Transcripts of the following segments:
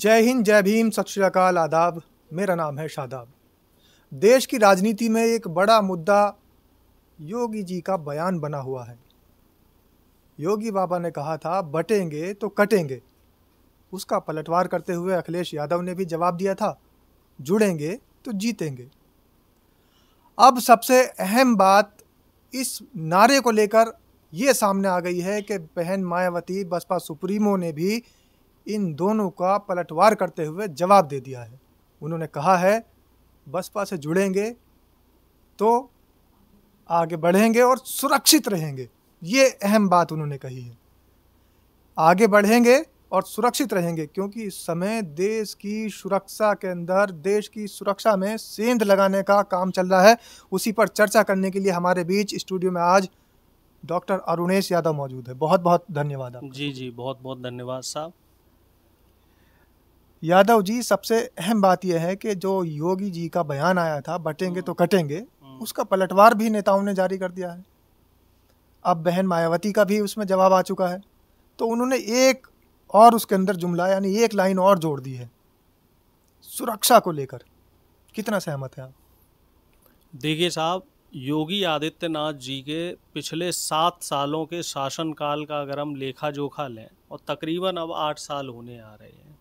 जय हिंद जय भीम सत श्रीकाल आदाब मेरा नाम है शादाब देश की राजनीति में एक बड़ा मुद्दा योगी जी का बयान बना हुआ है योगी बाबा ने कहा था बटेंगे तो कटेंगे उसका पलटवार करते हुए अखिलेश यादव ने भी जवाब दिया था जुड़ेंगे तो जीतेंगे अब सबसे अहम बात इस नारे को लेकर ये सामने आ गई है कि बहन मायावती बसपा सुप्रीमो ने भी इन दोनों का पलटवार करते हुए जवाब दे दिया है उन्होंने कहा है बसपा से जुड़ेंगे तो आगे बढ़ेंगे और सुरक्षित रहेंगे ये अहम बात उन्होंने कही है आगे बढ़ेंगे और सुरक्षित रहेंगे क्योंकि इस समय देश की सुरक्षा के अंदर देश की सुरक्षा में सेंध लगाने का काम चल रहा है उसी पर चर्चा करने के लिए हमारे बीच स्टूडियो में आज डॉक्टर अरुणेश यादव मौजूद है बहुत बहुत धन्यवाद जी जी बहुत बहुत धन्यवाद साहब यादव जी सबसे अहम बात यह है कि जो योगी जी का बयान आया था बटेंगे तो हम्म। कटेंगे हम्म। उसका पलटवार भी नेताओं ने जारी कर दिया है अब बहन मायावती का भी उसमें जवाब आ चुका है तो उन्होंने एक और उसके अंदर जुमला यानी एक लाइन और जोड़ दी है सुरक्षा को लेकर कितना सहमत है आप देखिए साहब योगी आदित्यनाथ जी के पिछले सात सालों के शासनकाल का अगर हम लेखा जोखा लें और तकरीबन अब आठ साल होने आ रहे हैं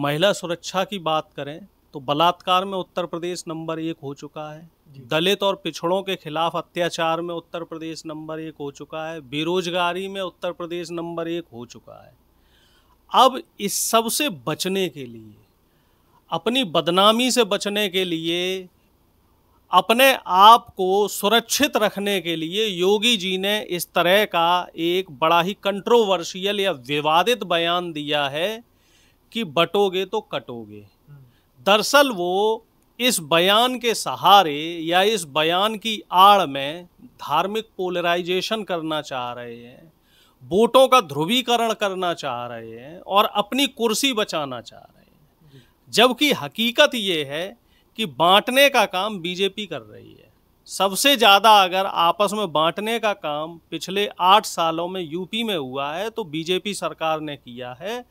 महिला सुरक्षा की बात करें तो बलात्कार में उत्तर प्रदेश नंबर एक हो चुका है दलित और पिछड़ों के खिलाफ अत्याचार में उत्तर प्रदेश नंबर एक हो चुका है बेरोजगारी में उत्तर प्रदेश नंबर एक हो चुका है अब इस सब से बचने के लिए अपनी बदनामी से बचने के लिए अपने आप को सुरक्षित रखने के लिए योगी जी ने इस तरह का एक बड़ा ही कंट्रोवर्शियल या विवादित बयान दिया है कि बटोगे तो कटोगे हम्म। दरअसल वो इस बयान के सहारे या इस बयान की आड़ में धार्मिक पोलराइजेशन करना चाह रहे हैं वोटों का ध्रुवीकरण करना चाह रहे हैं और अपनी कुर्सी बचाना चाह रहे हैं जबकि हकीकत ये है कि बांटने का काम बीजेपी कर रही है सबसे ज़्यादा अगर आपस में बांटने का काम पिछले आठ सालों में यूपी में हुआ है तो बीजेपी सरकार ने किया है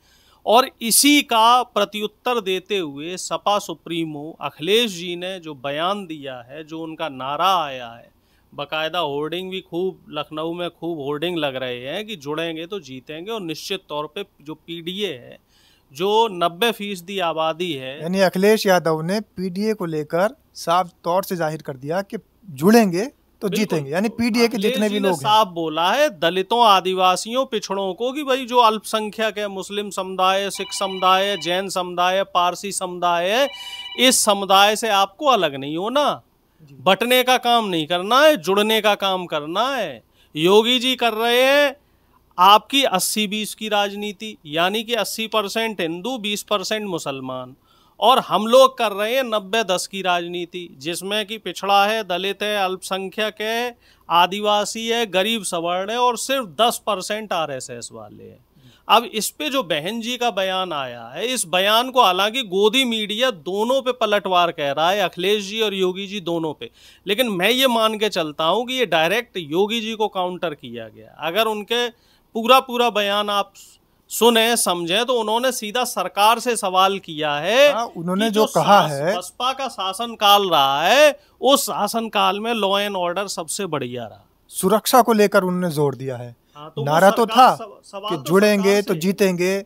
और इसी का प्रत्युत्तर देते हुए सपा सुप्रीमो अखिलेश जी ने जो बयान दिया है जो उनका नारा आया है बकायदा होर्डिंग भी खूब लखनऊ में खूब होर्डिंग लग रहे हैं कि जुड़ेंगे तो जीतेंगे और निश्चित तौर पे जो पीडीए है जो नब्बे फीसदी आबादी है यानी अखिलेश यादव ने पीडीए को लेकर साफ तौर से जाहिर कर दिया कि जुड़ेंगे तो जीतेंगे यानी पीडीए के जितने भी लोग साफ बोला है दलितों आदिवासियों पिछड़ों को कि भाई जो अल्पसंख्यक है मुस्लिम समुदाय सिख समुदाय जैन समुदाय पारसी समुदाय है इस समुदाय से आपको अलग नहीं होना बटने का काम नहीं करना है जुड़ने का काम करना है योगी जी कर रहे हैं आपकी अस्सी बीस की राजनीति यानी कि अस्सी परसेंट हिंदू बीस परसेंट मुसलमान और हम लोग कर रहे हैं नब्बे दस की राजनीति जिसमें कि पिछड़ा है दलित है अल्पसंख्यक है आदिवासी है गरीब सवर्ण है और सिर्फ दस परसेंट आर वाले हैं अब इस पे जो बहन जी का बयान आया है इस बयान को हालांकि गोदी मीडिया दोनों पे पलटवार कह रहा है अखिलेश जी और योगी जी दोनों पे लेकिन मैं ये मान के चलता हूँ कि ये डायरेक्ट योगी जी को काउंटर किया गया अगर उनके पूरा पूरा बयान आप सुने समझे तो उन्होंने सीधा सरकार से सवाल किया है उन्होंने हाँ, उन्होंने जो, जो कहा है बसपा का शासन काल रहा है उस शासन काल में लॉ एंड ऑर्डर सबसे बढ़िया रहा सुरक्षा को लेकर उन्होंने जोर दिया है आ, हाँ, तो नारा तो था सव, कि तो जुड़ेंगे तो जीतेंगे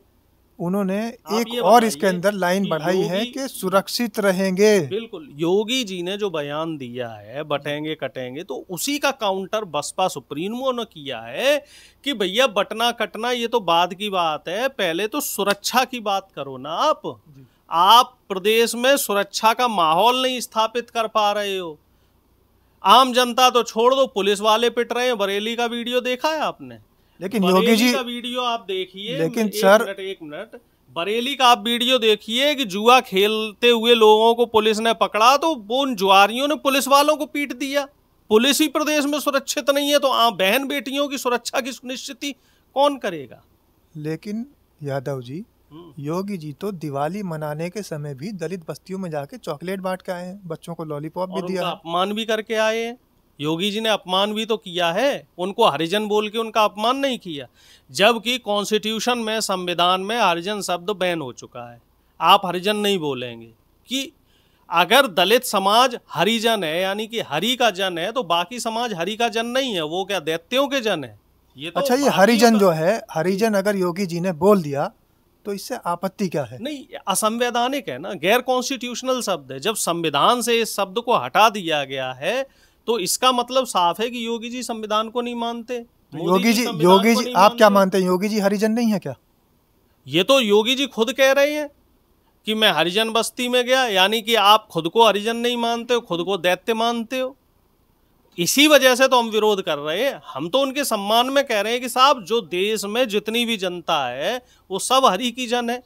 उन्होंने एक और इसके अंदर लाइन बढ़ाई है कि सुरक्षित रहेंगे बिल्कुल योगी जी ने जो बयान दिया है बटेंगे कटेंगे तो उसी का काउंटर बसपा सुप्रीमो ने किया है कि भैया बटना कटना ये तो बाद की बात है पहले तो सुरक्षा की बात करो ना आप आप प्रदेश में सुरक्षा का माहौल नहीं स्थापित कर पा रहे हो आम जनता तो छोड़ दो पुलिस वाले पिट रहे हैं बरेली का वीडियो देखा है आपने लेकिन योगी जी का वीडियो आप देखिए लेकिन सर एक मिनट बरेली का आप वीडियो देखिए कि जुआ खेलते हुए लोगों को पुलिस ने पकड़ा तो वो उन जुआरियों ने पुलिस वालों को पीट दिया पुलिस ही प्रदेश में सुरक्षित नहीं है तो आ बहन बेटियों की सुरक्षा की सुनिश्चित कौन करेगा लेकिन यादव जी हम्म। योगी जी तो दिवाली मनाने के समय भी दलित बस्तियों में जाके चॉकलेट बांट के आए हैं बच्चों को लॉलीपॉप भी दिया अपमान भी करके आए हैं योगी जी ने अपमान भी तो किया है उनको हरिजन बोल के उनका अपमान नहीं किया जबकि कॉन्स्टिट्यूशन में संविधान में हरिजन शब्द बैन हो चुका है आप हरिजन नहीं बोलेंगे कि अगर दलित समाज हरिजन है यानी कि हरि का जन है तो बाकी समाज हरि का जन नहीं है वो क्या दैत्यों के जन है ये तो अच्छा ये हरिजन तो जो है हरिजन अगर योगी जी ने बोल दिया तो इससे आपत्ति क्या है नहीं असंवैधानिक है ना गैर कॉन्स्टिट्यूशनल शब्द है जब संविधान से इस शब्द को हटा दिया गया है तो इसका मतलब साफ है कि योगी जी संविधान को नहीं मानते योगी जी योगी जी आप क्या मानते हैं योगी जी हरिजन नहीं है क्या ये तो योगी जी खुद कह रहे हैं कि मैं हरिजन बस्ती में गया यानी कि आप खुद को हरिजन नहीं मानते हो खुद को दैत्य मानते हो इसी वजह से तो हम विरोध कर रहे हैं हम तो उनके सम्मान में कह रहे हैं कि साहब जो देश में जितनी भी जनता है वो सब हरि की जन है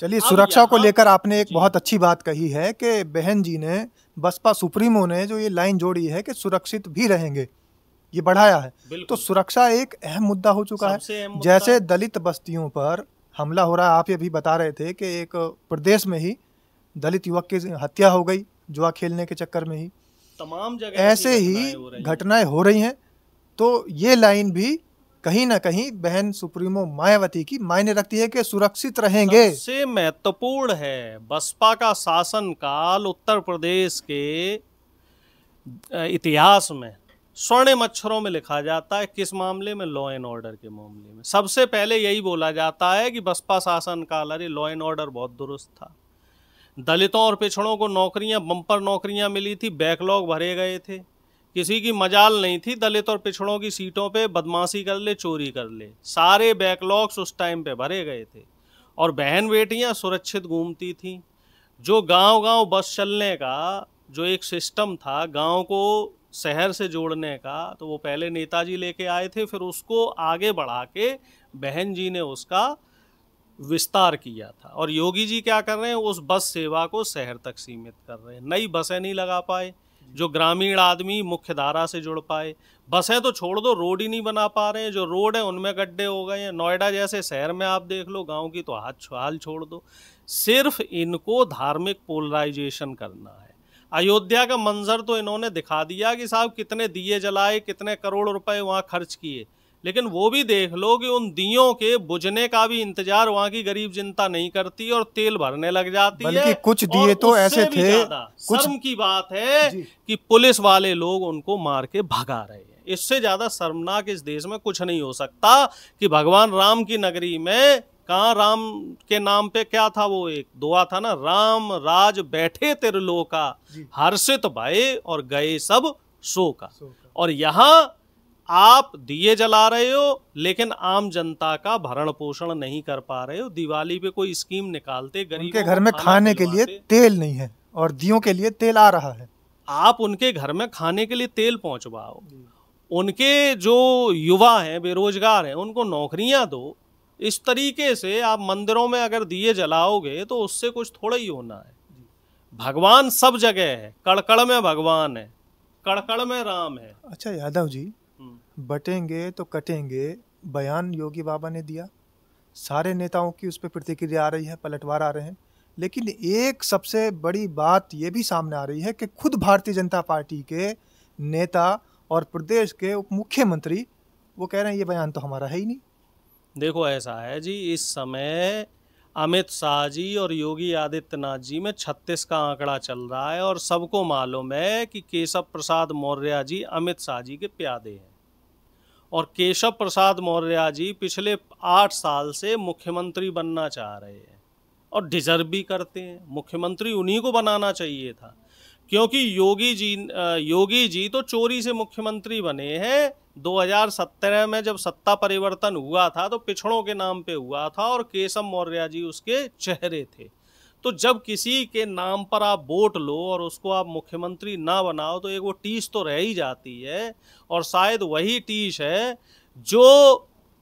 चलिए सुरक्षा को लेकर आपने एक बहुत अच्छी बात कही है कि बहन जी ने बसपा सुप्रीमो ने जो ये लाइन जोड़ी है कि सुरक्षित भी रहेंगे ये बढ़ाया है तो सुरक्षा एक अहम मुद्दा हो चुका है जैसे दलित बस्तियों पर हमला हो रहा है आप ये भी बता रहे थे कि एक प्रदेश में ही दलित युवक की हत्या हो गई जुआ खेलने के चक्कर में ही तमाम जगह ऐसे ही घटनाएं हो रही हैं तो ये लाइन भी कहीं ना कहीं बहन सुप्रीमो मायावती की मायने रखती है कि सुरक्षित रहेंगे सबसे महत्वपूर्ण है बसपा का शासन काल उत्तर प्रदेश के इतिहास में स्वर्ण मच्छरों में लिखा जाता है किस मामले में लॉ एंड ऑर्डर के मामले में सबसे पहले यही बोला जाता है कि बसपा शासन काल अरे लॉ एंड ऑर्डर बहुत दुरुस्त था दलितों और पिछड़ों को नौकरियां बम्पर नौकरियां मिली थी बैकलॉग भरे गए थे किसी की मजाल नहीं थी दलित और पिछड़ों की सीटों पे बदमाशी कर ले चोरी कर ले सारे बैकलॉग्स उस टाइम पे भरे गए थे और बहन बेटियां सुरक्षित घूमती थीं जो गांव गांव बस चलने का जो एक सिस्टम था गांव को शहर से जोड़ने का तो वो पहले नेताजी लेके आए थे फिर उसको आगे बढ़ा के बहन जी ने उसका विस्तार किया था और योगी जी क्या कर रहे हैं उस बस सेवा को शहर तक सीमित कर रहे हैं नई बसें नहीं लगा पाए जो ग्रामीण आदमी मुख्य धारा से जुड़ पाए बसें तो छोड़ दो रोड ही नहीं बना पा रहे हैं जो रोड है उनमें गड्ढे हो गए हैं नोएडा जैसे शहर में आप देख लो गांव की तो हाथ हाल छोड़ दो सिर्फ इनको धार्मिक पोलराइजेशन करना है अयोध्या का मंजर तो इन्होंने दिखा दिया कि साहब कितने दिए जलाए कितने करोड़ रुपए वहाँ खर्च किए लेकिन वो भी देख लो कि उन दियों के बुझने का भी इंतजार वहाँ की गरीब जनता नहीं करती और तेल भरने लग जाती बल्कि है कुछ दिए तो ऐसे थे कुछ... शर्म की बात है कि पुलिस वाले लोग उनको मार के भगा रहे हैं इससे ज्यादा शर्मनाक इस देश में कुछ नहीं हो सकता कि भगवान राम की नगरी में कहा राम के नाम पे क्या था वो एक दुआ था ना राम राज बैठे का हर्षित भय और गए सब शो का और यहाँ आप दिए जला रहे हो लेकिन आम जनता का भरण पोषण नहीं कर पा रहे हो दिवाली पे कोई स्कीम निकालते गरीब के घर में खाने के लिए तेल नहीं है और दियो के लिए तेल आ रहा है आप उनके घर में खाने के लिए तेल पहुंचवाओ उनके जो युवा हैं बेरोजगार हैं उनको नौकरियां दो इस तरीके से आप मंदिरों में अगर दिए जलाओगे तो उससे कुछ थोड़ा ही होना है भगवान सब जगह है कड़कड़ में भगवान है कड़कड़ में राम है अच्छा यादव जी बटेंगे तो कटेंगे बयान योगी बाबा ने दिया सारे नेताओं की उस पर प्रतिक्रिया आ रही है पलटवार आ रहे हैं लेकिन एक सबसे बड़ी बात ये भी सामने आ रही है कि खुद भारतीय जनता पार्टी के नेता और प्रदेश के उप मुख्यमंत्री वो कह रहे हैं ये बयान तो हमारा है ही नहीं देखो ऐसा है जी इस समय अमित शाह जी और योगी आदित्यनाथ जी में छत्तीस का आंकड़ा चल रहा है और सबको मालूम है कि केशव प्रसाद मौर्य जी अमित शाह जी के प्यादे हैं और केशव प्रसाद मौर्य जी पिछले आठ साल से मुख्यमंत्री बनना चाह रहे हैं और डिजर्व भी करते हैं मुख्यमंत्री उन्हीं को बनाना चाहिए था क्योंकि योगी जी योगी जी तो चोरी से मुख्यमंत्री बने हैं 2017 में जब सत्ता परिवर्तन हुआ था तो पिछड़ों के नाम पे हुआ था और केशव मौर्य जी उसके चेहरे थे तो जब किसी के नाम पर आप वोट लो और उसको आप मुख्यमंत्री ना बनाओ तो एक वो टीस तो रह ही जाती है और शायद वही टीस है जो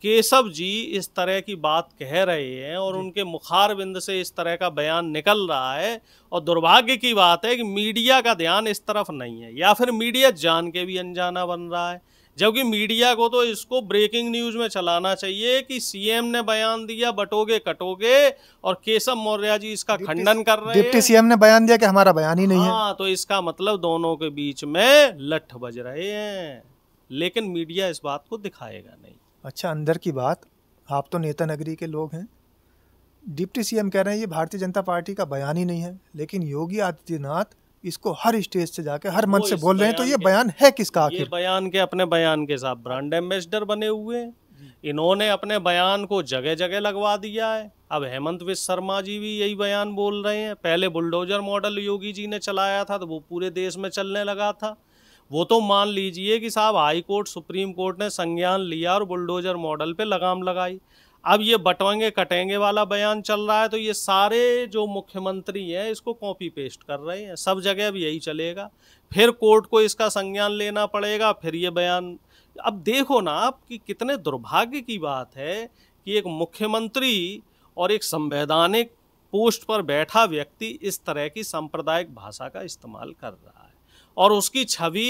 केशव जी इस तरह की बात कह रहे हैं और उनके मुखार बिंद से इस तरह का बयान निकल रहा है और दुर्भाग्य की बात है कि मीडिया का ध्यान इस तरफ नहीं है या फिर मीडिया जान के भी अनजाना बन रहा है जबकि मीडिया को तो इसको ब्रेकिंग न्यूज में चलाना चाहिए कि सीएम ने बयान दिया बटोगे कटोगे और केशव मौर्य जी इसका खंडन कर रहे हैं डिप्टी सीएम ने बयान दिया कि हमारा बयान ही नहीं हाँ, है हाँ तो इसका मतलब दोनों के बीच में लठ बज रहे हैं लेकिन मीडिया इस बात को दिखाएगा नहीं अच्छा अंदर की बात आप तो नेता नगरी के लोग हैं डिप्टी सीएम कह रहे हैं ये भारतीय जनता पार्टी का बयान ही नहीं है लेकिन योगी आदित्यनाथ इसको हर स्टेज से जाके हर मंच से बोल रहे हैं तो ये बयान है किसका आखिर ये बयान के अपने बयान के साथ ब्रांड एम्बेसडर बने हुए हैं इन्होंने अपने बयान को जगह जगह लगवा दिया है अब हेमंत विश्व शर्मा जी भी यही बयान बोल रहे हैं पहले बुलडोजर मॉडल योगी जी ने चलाया था तो वो पूरे देश में चलने लगा था वो तो मान लीजिए कि साहब हाई कोर्ट सुप्रीम कोर्ट ने संज्ञान लिया और बुलडोजर मॉडल पे लगाम लगाई अब ये बटवेंगे कटेंगे वाला बयान चल रहा है तो ये सारे जो मुख्यमंत्री हैं इसको कॉपी पेस्ट कर रहे हैं सब जगह अब यही चलेगा फिर कोर्ट को इसका संज्ञान लेना पड़ेगा फिर ये बयान अब देखो ना आप कि कितने दुर्भाग्य की बात है कि एक मुख्यमंत्री और एक संवैधानिक पोस्ट पर बैठा व्यक्ति इस तरह की सांप्रदायिक भाषा का इस्तेमाल कर रहा है और उसकी छवि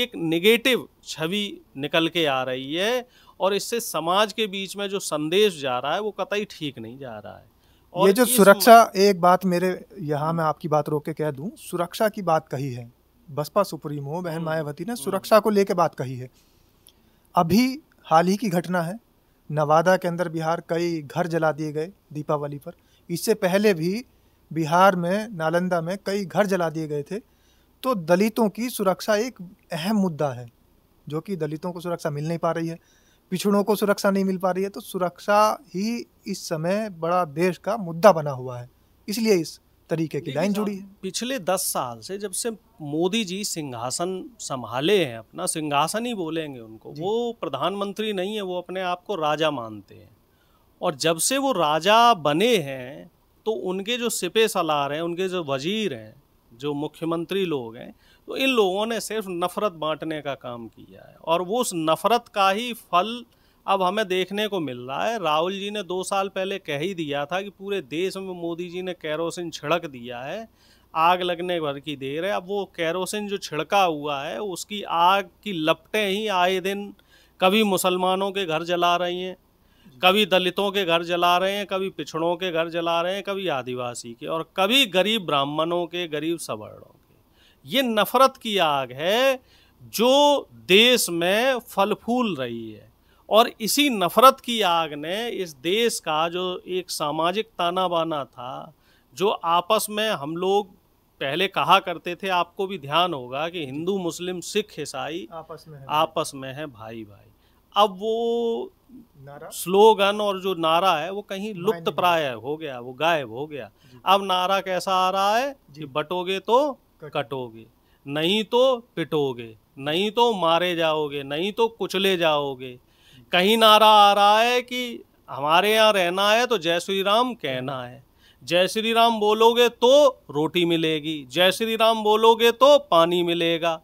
एक निगेटिव छवि निकल के आ रही है और इससे समाज के बीच में जो संदेश जा रहा है वो कतई ठीक नहीं जा रहा है ये जो सुरक्षा एक बात मेरे यहाँ मैं आपकी बात रोक के कह दूँ सुरक्षा की बात कही है बसपा सुप्रीमो बहन हम्म, मायावती ने हम्म। सुरक्षा को लेकर बात कही है अभी हाल ही की घटना है नवादा के अंदर बिहार कई घर जला दिए गए दीपावली पर इससे पहले भी बिहार में नालंदा में कई घर जला दिए गए थे तो दलितों की सुरक्षा एक अहम मुद्दा है जो कि दलितों को सुरक्षा मिल नहीं पा रही है पिछड़ों को सुरक्षा नहीं मिल पा रही है तो सुरक्षा ही इस समय बड़ा देश का मुद्दा बना हुआ है इसलिए इस तरीके की लाइन जुड़ी है पिछले दस साल से जब से मोदी जी सिंहासन संभाले हैं अपना सिंहासन ही बोलेंगे उनको वो प्रधानमंत्री नहीं है वो अपने आप को राजा मानते हैं और जब से वो राजा बने हैं तो उनके जो सिपे सलार हैं उनके जो वजीर हैं जो मुख्यमंत्री लोग हैं तो इन लोगों ने सिर्फ नफ़रत बांटने का काम किया है और वो उस नफ़रत का ही फल अब हमें देखने को मिल रहा है राहुल जी ने दो साल पहले कह ही दिया था कि पूरे देश में मोदी जी ने कैरोसिन छिड़क दिया है आग लगने भर की देर है अब वो कैरोसिन जो छिड़का हुआ है उसकी आग की लपटें ही आए दिन कभी मुसलमानों के घर जला रही हैं कभी दलितों के घर जला रहे हैं कभी पिछड़ों के घर जला रहे हैं कभी आदिवासी के और कभी गरीब ब्राह्मणों के गरीब सवर्णों ये नफरत की आग है जो देश में फल फूल रही है और इसी नफरत की आग ने इस देश का जो एक सामाजिक ताना बाना था जो आपस में हम लोग पहले कहा करते थे आपको भी ध्यान होगा कि हिंदू मुस्लिम सिख ईसाई आपस में है आपस में है भाई भाई अब वो नारा? स्लोगन और जो नारा है वो कहीं लुप्त प्राय हो गया वो गायब हो गया अब नारा कैसा आ रहा है कि बटोगे तो कटोगे नहीं तो पिटोगे नहीं तो मारे जाओगे नहीं तो कुचले जाओगे कहीं नारा आ रहा है कि हमारे यहाँ रहना है तो जय श्री राम कहना है जय श्री राम बोलोगे तो रोटी मिलेगी जय श्री राम बोलोगे तो पानी मिलेगा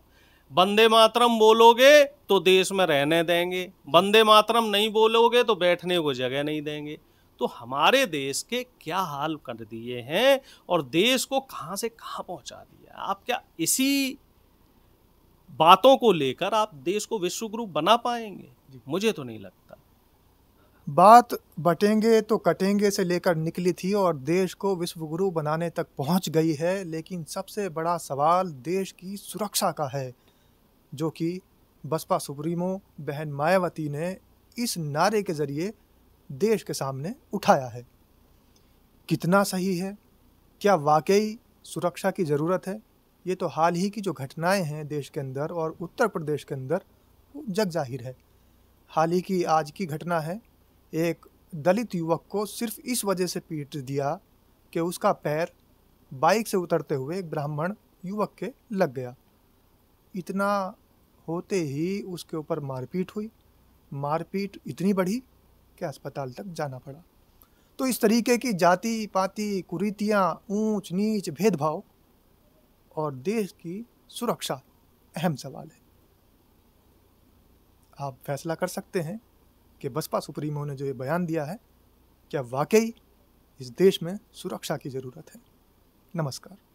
बंदे मातरम बोलोगे तो देश में रहने देंगे बंदे मातरम नहीं बोलोगे तो बैठने को जगह नहीं देंगे तो हमारे देश के क्या हाल कर दिए हैं और देश को कहाँ से कहाँ पहुँचा दिया आप क्या इसी बातों को लेकर आप देश को विश्व गुरु बना पाएंगे मुझे तो नहीं लगता बात बटेंगे तो कटेंगे से लेकर निकली थी और देश को विश्व गुरु बनाने तक पहुंच गई है लेकिन सबसे बड़ा सवाल देश की सुरक्षा का है जो कि बसपा सुप्रीमो बहन मायावती ने इस नारे के ज़रिए देश के सामने उठाया है कितना सही है क्या वाकई सुरक्षा की ज़रूरत है ये तो हाल ही की जो घटनाएं हैं देश के अंदर और उत्तर प्रदेश के अंदर वो जग जाहिर है हाल ही की आज की घटना है एक दलित युवक को सिर्फ इस वजह से पीट दिया कि उसका पैर बाइक से उतरते हुए एक ब्राह्मण युवक के लग गया इतना होते ही उसके ऊपर मारपीट हुई मारपीट इतनी बढ़ी के अस्पताल तक जाना पड़ा तो इस तरीके की जाति पाति कुरीतियाँ ऊंच नीच भेदभाव और देश की सुरक्षा अहम सवाल है आप फैसला कर सकते हैं कि बसपा सुप्रीमो ने जो ये बयान दिया है क्या वाकई इस देश में सुरक्षा की ज़रूरत है नमस्कार